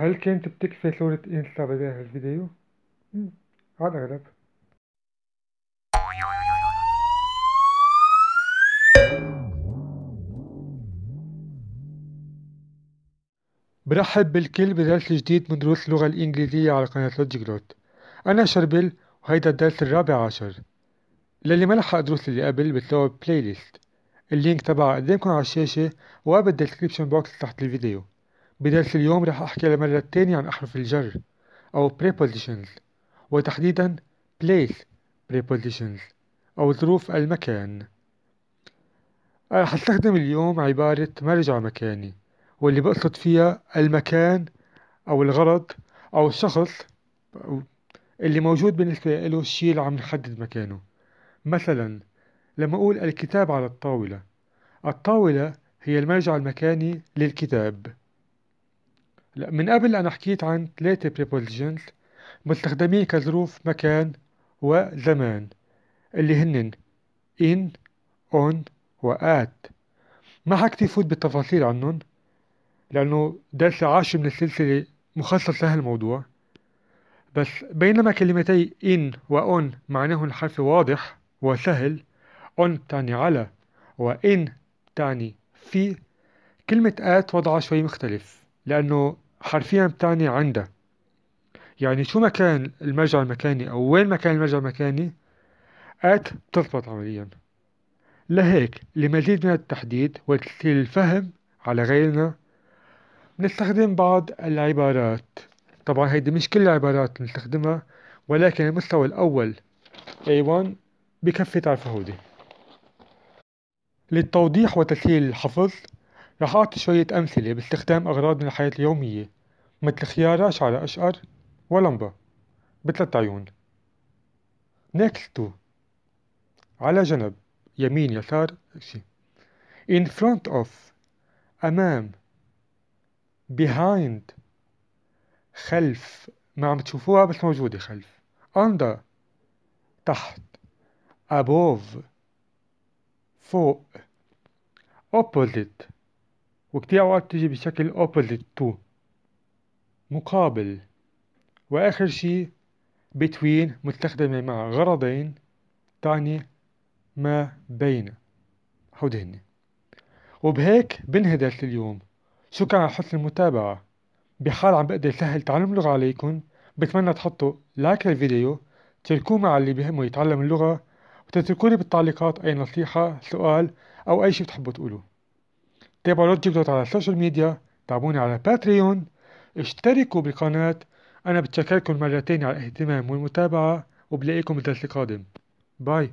هل كنت بتكفي صورة انستا بداية الفيديو؟ مم. على الأغلب برحب بالكل بدرس جديد من دروس اللغة الإنجليزية على قناة لودجيجلوت أنا شربل وهيدا الدرس الرابع عشر للي ما لحق دروس اللي قبل بتلاقوا بلاي ليست اللينك تبعها قدامكم على الشاشة الديسكريبشن بوكس تحت الفيديو بدرس اليوم راح أحكي للمرة التانية عن أحرف الجر أو prepositions وتحديدا place prepositions أو ظروف المكان راح أستخدم اليوم عبارة مرجع مكاني واللي بقصد فيها المكان أو الغرض أو الشخص اللي موجود بالنسبة له الشيء اللي عم نحدد مكانه مثلا لما أقول الكتاب على الطاولة الطاولة هي المرجع المكاني للكتاب هلا من قبل أنا حكيت عن ثلاثة prepositions مستخدمين كظروف مكان وزمان اللي هن in on و at ما حكتي فوت بالتفاصيل عنهم لأنه درس عاشر من السلسلة مخصص لهالموضوع الموضوع بس بينما كلمتي إن اون معناهن حرف واضح وسهل أون تعني على وإن تعني في كلمة آت وضعها شوي مختلف لأنه حرفيا بتعني عنده يعني شو مكان المرجع المكاني أو وين مكان المرجع المكاني ات تضبط عمليا لهيك لمزيد من التحديد وتسهيل الفهم على غيرنا نستخدم بعض العبارات طبعا هيدي مش كل العبارات نستخدمها ولكن المستوى الأول A1 بكفي تعرفه هودي للتوضيح وتسهيل الحفظ راح أعطي شوية أمثلة باستخدام أغراض من الحياة اليومية مثل خيارة شعر أشقر ولمبة بثلاث عيون next to على جنب يمين يسار شيء in front of أمام behind خلف ما عم تشوفوها بس موجودة خلف under تحت above فوق opposite وكتير أوقات بتيجي بشكل opposite to مقابل وآخر شي between مستخدمة مع غرضين تعني ما بين هودهن وبهيك درس اليوم شكرا على حسن المتابعة بحال عم بقدر سهل تعلم اللغة عليكم بتمنى تحطوا لايك للفيديو تشاركوه مع اللي بهمه يتعلم اللغة لي بالتعليقات أي نصيحة سؤال أو أي شي بتحبوا تقولوه تابعوا راديو على السوشيال ميديا تابعوني على باتريون اشتركوا بالقناة أنا بتشكركم مرة تانية على الاهتمام والمتابعة وبلاقيكم الدرس القادم باي